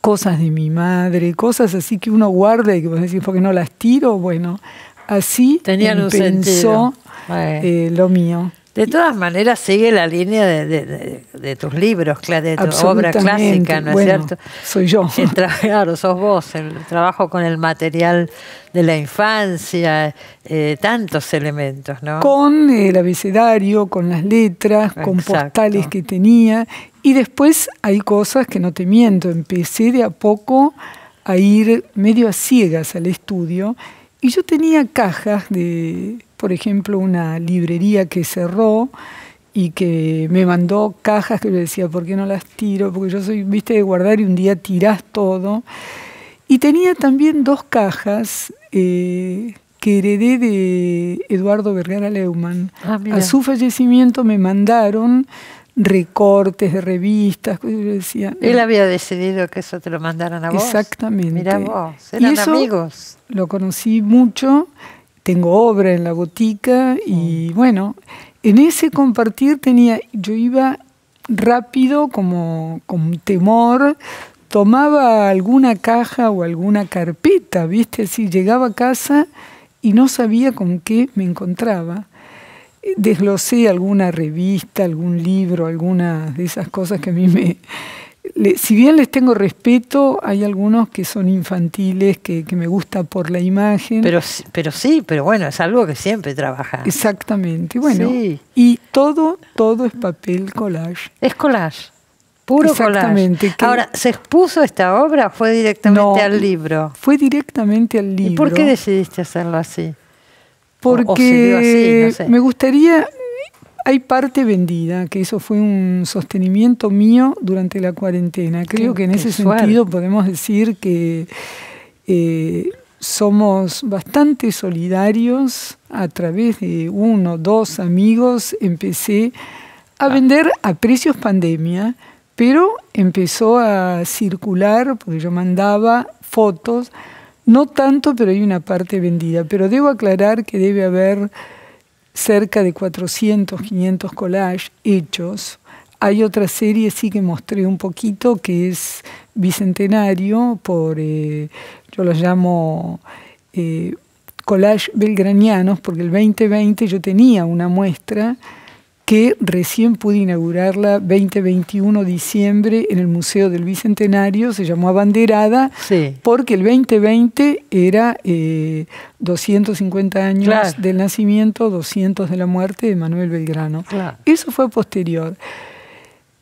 cosas de mi madre, cosas así que uno guarda y que vos decís, ¿por qué no las tiro? Bueno, así eh, lo mío. De todas maneras, sigue la línea de, tus libros, de tu obra clásica, ¿no es cierto? Soy yo. El claro, sos vos, trabajo con el material de la infancia, eh, tantos elementos, ¿no? Con el abecedario, con las letras, con postales que tenía. Y después hay cosas que no te miento, empecé de a poco a ir medio a ciegas al estudio y yo tenía cajas de, por ejemplo, una librería que cerró y que me mandó cajas que yo decía, ¿por qué no las tiro? Porque yo soy, viste, de guardar y un día tirás todo. Y tenía también dos cajas eh, que heredé de Eduardo Vergara Leumann. Ah, a su fallecimiento me mandaron recortes de revistas. Él había decidido que eso te lo mandaran a vos. Exactamente. Mira vos, eran amigos. Lo conocí mucho, tengo obra en la botica y mm. bueno, en ese compartir tenía, yo iba rápido, como con temor, tomaba alguna caja o alguna carpeta, ¿viste? si llegaba a casa y no sabía con qué me encontraba desglosé alguna revista, algún libro, alguna de esas cosas que a mí me... si bien les tengo respeto, hay algunos que son infantiles, que, que, me gusta por la imagen. Pero, pero sí, pero bueno, es algo que siempre trabaja. Exactamente, bueno. Y todo, todo es papel collage. Es collage. Puro collage. Ahora, ¿se expuso esta obra o fue directamente al libro? Fue directamente al libro. ¿Y por qué decidiste hacerlo así? Porque me gustaría, hay parte vendida, que eso fue un sostenimiento mío durante la cuarentena. Creo que en ese sentido podemos decir que eh, somos bastante solidarios a través de uno, o dos amigos. Empecé a ah. vender a precios pandemia, pero empezó a circular, porque yo mandaba fotos no tanto, pero hay una parte vendida. Pero debo aclarar que debe haber cerca de 400, 500 collages hechos. Hay otra serie, sí que mostré un poquito, que es Bicentenario, por, eh, yo lo llamo eh, collage belgranianos, porque el 2020 yo tenía una muestra que recién pude inaugurarla 2021 diciembre en el Museo del Bicentenario, se llamó Abanderada, porque el 2020 era 250 eh, años del nacimiento, 200 de la muerte de Manuel Belgrano. Eso fue posterior.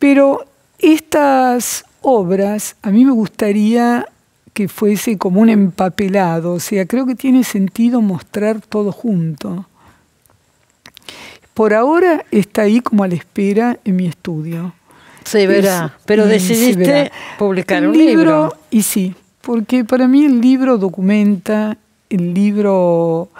Pero estas obras, a mí me gustaría que fuese como un empapelado, o sea, creo que tiene sentido mostrar todo junto por ahora está ahí como a la espera en mi estudio. Se verá, pero decidiste publicar un libro, libro. Y sí, porque para mí el libro documenta, el libro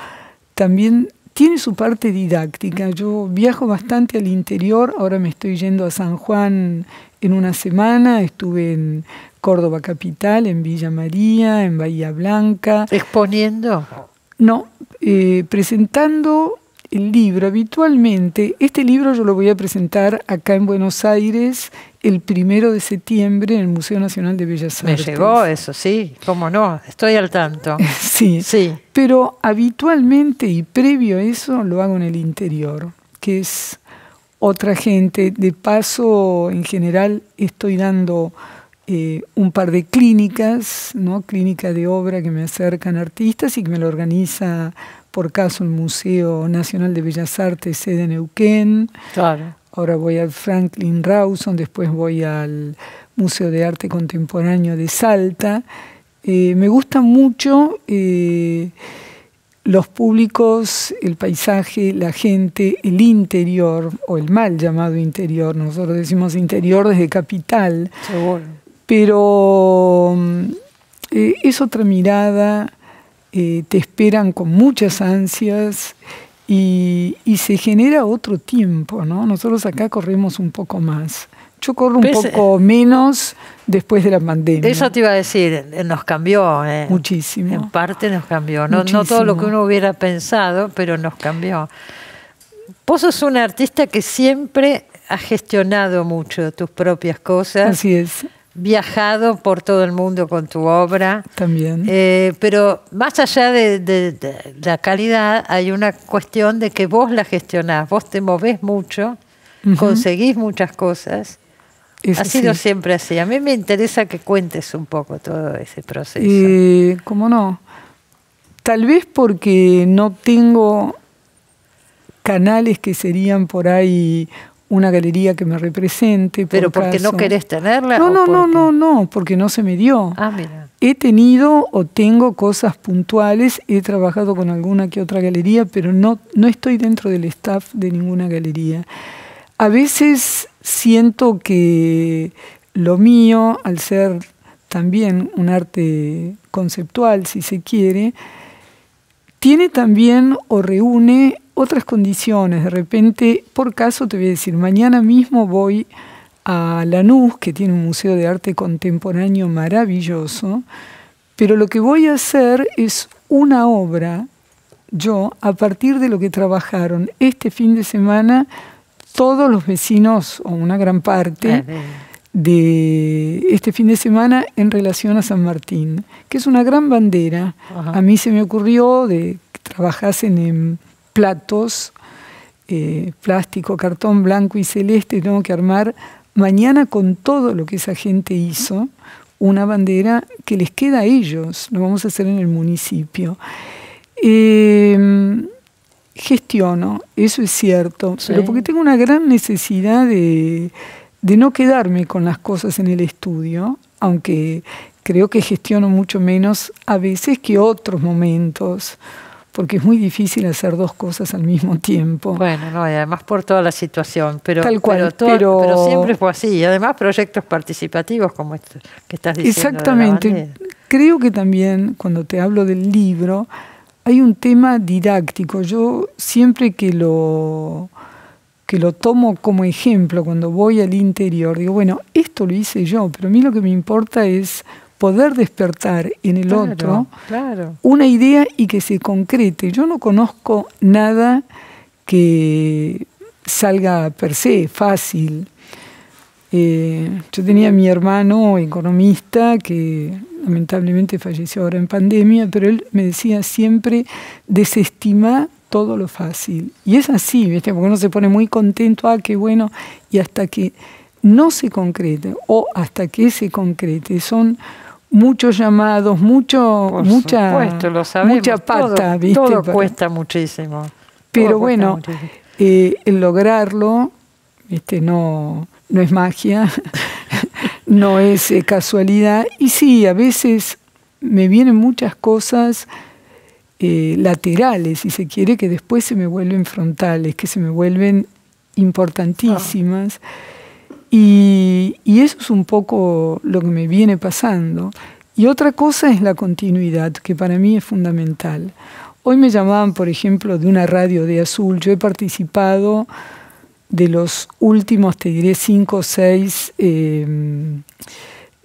también tiene su parte didáctica. Yo viajo bastante al interior, ahora me estoy yendo a San Juan en una semana, estuve en Córdoba Capital, en Villa María, en Bahía Blanca. ¿Exponiendo? No, eh, presentando el libro. Habitualmente, este libro yo lo voy a presentar acá en Buenos Aires el primero de septiembre en el Museo Nacional de Bellas Artes. Me llegó eso, sí, cómo no, estoy al tanto. sí, sí. Pero habitualmente y previo a eso lo hago en el interior, que es otra gente. De paso, en general, estoy dando eh, un par de clínicas, ¿no? clínica de obra que me acercan artistas y que me lo organiza por caso el Museo Nacional de Bellas Artes, sede en Neuquén. Claro. Ahora voy al Franklin Rawson, después voy al Museo de Arte Contemporáneo de Salta. Eh, me gustan mucho eh, los públicos, el paisaje, la gente, el interior, o el mal llamado interior. Nosotros decimos interior desde capital. Seguro. Pero mm, eh, es otra mirada eh, te esperan con muchas ansias y, se genera otro tiempo, ¿no? Nosotros acá corremos un poco más. Yo corro un poco menos después de la pandemia. Eso te iba a decir, nos cambió. Eh, Muchísimo. En parte nos cambió. No, no todo lo que uno hubiera pensado, pero nos cambió. Vos sos un artista que siempre ha gestionado mucho tus propias cosas. Así es viajado por todo el mundo con tu obra. También. Eh, pero más allá de, la calidad, hay una cuestión de que vos la gestionás, vos te movés mucho, conseguís muchas cosas. ha sido siempre así. A mí me interesa que cuentes un poco todo ese proceso. ¿Cómo no? Tal vez porque no tengo canales que serían por ahí una galería que me represente. ¿Pero porque no querés tenerla? No, no, no, no, no, porque no se me dio. Ah, he tenido o tengo cosas puntuales, he trabajado con alguna que otra galería, pero no, no estoy dentro del staff de ninguna galería. A veces siento que lo mío, al ser también un arte conceptual, si se quiere, tiene también o reúne otras condiciones. De repente, por caso, te voy a decir, mañana mismo voy a Lanús, que tiene un museo de arte contemporáneo maravilloso, pero lo que voy a hacer es una obra, yo, a partir de lo que trabajaron este fin de semana todos los vecinos, o una gran parte, ah, de este fin de semana en relación a San Martín, que es una gran bandera. A mí se me ocurrió de que trabajasen en platos, eh, plástico, cartón blanco y celeste, tengo que armar mañana con todo lo que esa gente hizo, una bandera que les queda a ellos, lo vamos a hacer en el municipio. Em, gestiono, eso es cierto, pero porque tengo una gran necesidad de, de no quedarme con las cosas en el estudio, aunque creo que gestiono mucho menos a veces que otros momentos porque es muy difícil hacer dos cosas al mismo tiempo. Bueno, no, y además por toda la situación, pero, Tal cual, pero, siempre fue así, y además proyectos participativos como estos que estás diciendo. Exactamente, creo que también cuando te hablo del libro, hay un tema didáctico, yo siempre que lo que lo tomo como ejemplo cuando voy al interior, digo, bueno, esto lo hice yo, pero a mí lo que me importa es poder despertar en el otro una idea y que se concrete. Yo no conozco nada que salga per se fácil. Eh, yo tenía a mi hermano economista que lamentablemente falleció ahora en pandemia, pero él me decía siempre, desestima todo lo fácil. Y es así, porque uno se pone muy contento, ah, qué bueno, y hasta que no se concrete, o hasta que se concrete, son muchos llamados, mucho, mucha, pata. Todo, cuesta muchísimo. Pero bueno, el eh, lograrlo este, no, no es magia, no es eh, casualidad. Y sí, a veces me vienen muchas cosas eh, laterales, y se quiere, que después se me vuelven frontales, que se me vuelven importantísimas. Ah. Y, eso es un poco lo que me viene pasando. Y otra cosa es la continuidad, que para mí es fundamental. Hoy me llamaban, por ejemplo, de una radio de azul. Yo he participado de los últimos, te diré, cinco o seis, em,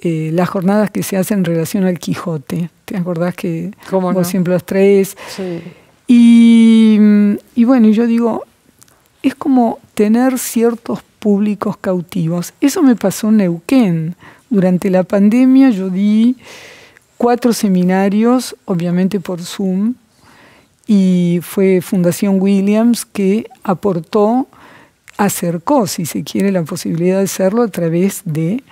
eh, las jornadas que se hacen en relación al Quijote. ¿Te acordás que como siempre las tres? Sí. y bueno, yo digo, es como tener ciertos públicos cautivos. Eso me pasó en Neuquén. Durante la pandemia yo di cuatro seminarios, obviamente por Zoom, y fue Fundación Williams que aportó, acercó, si se quiere, la posibilidad de hacerlo a través de,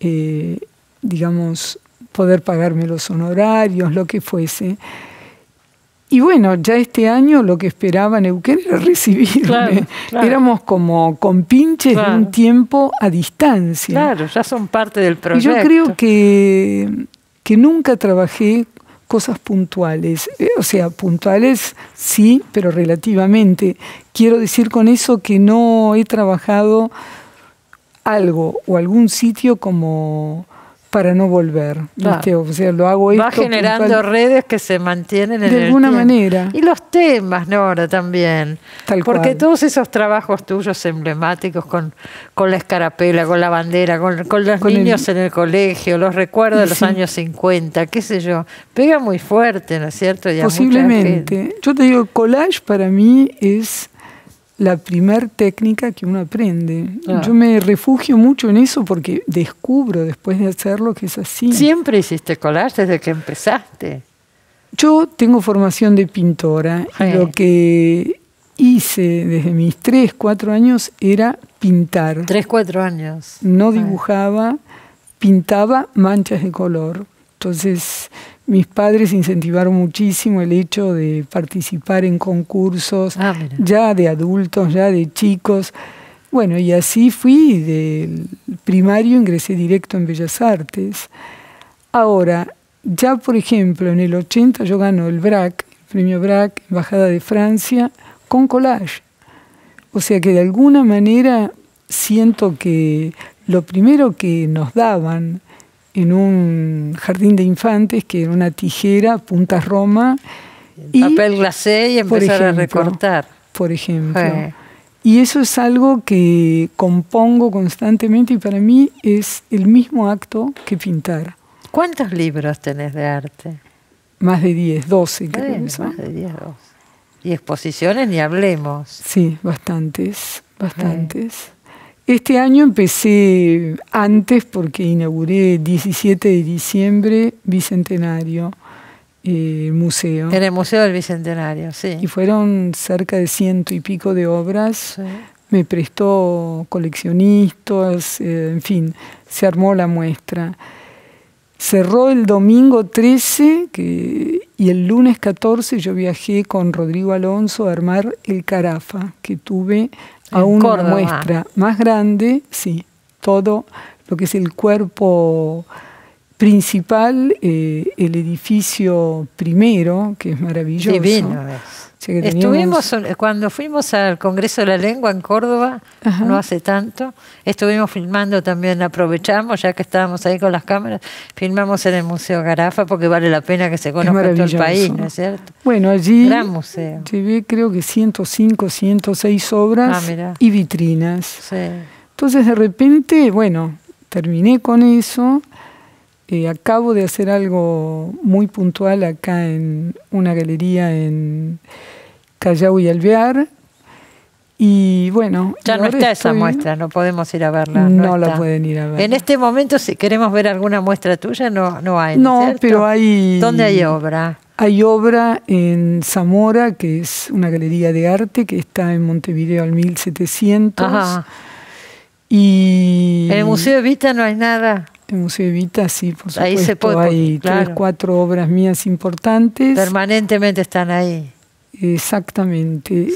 eh, digamos, poder pagarme los honorarios, lo que fuese. Y bueno, ya este año lo que esperaban Neuquén era recibirme. Éramos como compinches de un tiempo a distancia. Claro, ya son parte del proyecto. Y yo creo que, que nunca trabajé cosas puntuales. Eh, o sea, puntuales sí, pero relativamente. Quiero decir con eso que no he trabajado algo o algún sitio como para no volver. ¿viste? O sea, lo hago esto. Va generando redes que se mantienen en De alguna manera. Y los temas, Nora, también. Porque todos esos trabajos tuyos emblemáticos con, con la escarapela, con la bandera, con, los niños en el colegio, los recuerdos de los años 50, qué sé yo, pega muy fuerte, ¿no es cierto? Posiblemente. Yo te digo, collage para mí es la primer técnica que uno aprende. Ah. Yo me refugio mucho en eso porque descubro después de hacerlo que es así. Siempre hiciste collage desde que empezaste. Yo tengo formación de pintora y lo que hice desde mis 3, 4 años era pintar. 3, 4 años. No ah. dibujaba, pintaba manchas de color. Entonces, mis padres incentivaron muchísimo el hecho de participar en concursos, ah, ya de adultos, ya de chicos. Bueno, y así fui, del primario ingresé directo en Bellas Artes. Ahora, ya por ejemplo, en el 80 yo gano el BRAC, el premio BRAC, Embajada de Francia, con collage. O sea que de alguna manera siento que lo primero que nos daban en un jardín de infantes que era una tijera, punta Roma. Y, papel glacé y empezar a recortar. Por ejemplo. Y eso es algo que compongo constantemente y para mí es el mismo acto que pintar. ¿Cuántos libros tenés de arte? Más de 10, 12 creo. más de 10, 12. Y exposiciones ni hablemos. Sí, bastantes, bastantes. Este año empecé antes porque inauguré 17 de diciembre Bicentenario, eh, el museo. En el Museo del Bicentenario, sí. Y fueron cerca de ciento y pico de obras. Me prestó coleccionistas, eh, en fin, se armó la muestra. Cerró el domingo 13 y el lunes 14 yo viajé con Rodrigo Alonso a armar el Carafa, que tuve a una muestra más grande, sí, todo lo que es el cuerpo principal, eh, el edificio primero, que es maravilloso. Estuvimos, cuando fuimos al Congreso de la Lengua en Córdoba, no hace tanto, estuvimos filmando también, aprovechamos, ya que estábamos ahí con las cámaras, filmamos en el Museo Garafa porque vale la pena que se conozca todo el país, ¿no es cierto? Bueno, allí Gran museo. creo que 105, 106 obras ah, y vitrinas. Entonces de repente, bueno, terminé con eso eh, acabo de hacer algo muy puntual acá en una galería en Callao y Alvear. Y bueno. Ya no está esa muestra, no podemos ir a verla. No, la pueden ir a ver. En este momento, si queremos ver alguna muestra tuya, no, no hay. No, pero hay. ¿Dónde hay obra? Hay obra en Zamora, que es una galería de arte que está en Montevideo al 1700. Ajá. Y... En el Museo de Vista no hay nada. El Museo Evita, sí, por supuesto. Ahí se puede, Hay tres, cuatro obras mías importantes. Permanentemente están ahí. Exactamente.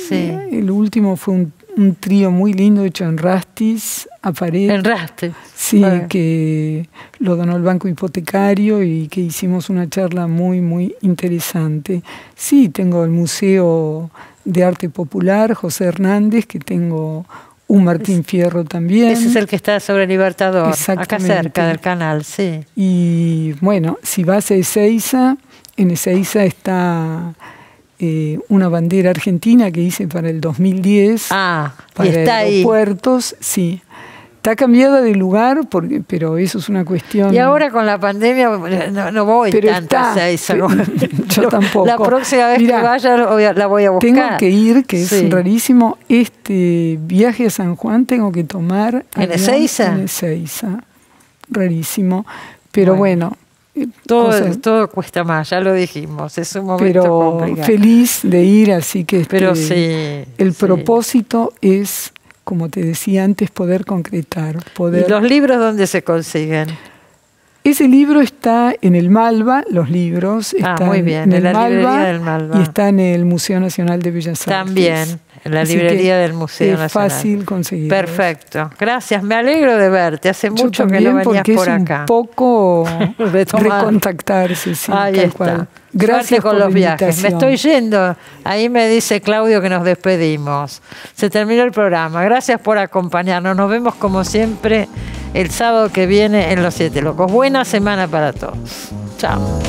El último fue un, trío muy lindo hecho en Rastis, a pared. En Rastis. Sí, ah. que lo donó el Banco Hipotecario y que hicimos una charla muy, muy interesante. Sí, tengo el Museo de Arte Popular, José Hernández, que tengo un Martín Fierro también. Ese es el que está sobre Libertador, acá cerca del canal, sí. Y bueno, si vas a Ezeiza, en Ezeiza está eh, una bandera argentina que hice para el 2010. Ah, para y está aeropuertos, sí. Está cambiada de lugar, pero eso es una cuestión. Y ahora con la pandemia no, voy pero tanto a esa. yo tampoco. La próxima vez que vaya la voy a buscar. Tengo que ir, que es rarísimo. Este viaje a San Juan tengo que tomar. ¿En Ezeiza? En Ezeiza. Rarísimo. Pero bueno, eh, todo, cuesta más, ya lo dijimos, es un momento Pero feliz de ir, así que, este, Pero sí, el propósito es como te decía antes, poder concretar. Poder... ¿Y los libros dónde se consiguen? Ese libro está en el Malva, los libros. Ah, están muy bien, en, el Malva, Y está en el Museo Nacional de Bellas Artes. También en la librería del Museo es fácil conseguir. ¿eh? Perfecto. Gracias, me alegro de verte. Hace mucho que no venías por acá. Un poco recontactarse. Ahí está. Gracias con por los viajes. Me estoy yendo. Ahí me dice Claudio que nos despedimos. Se terminó el programa. Gracias por acompañarnos. Nos vemos como siempre el sábado que viene en Los Siete Locos. Buena semana para todos. Chao.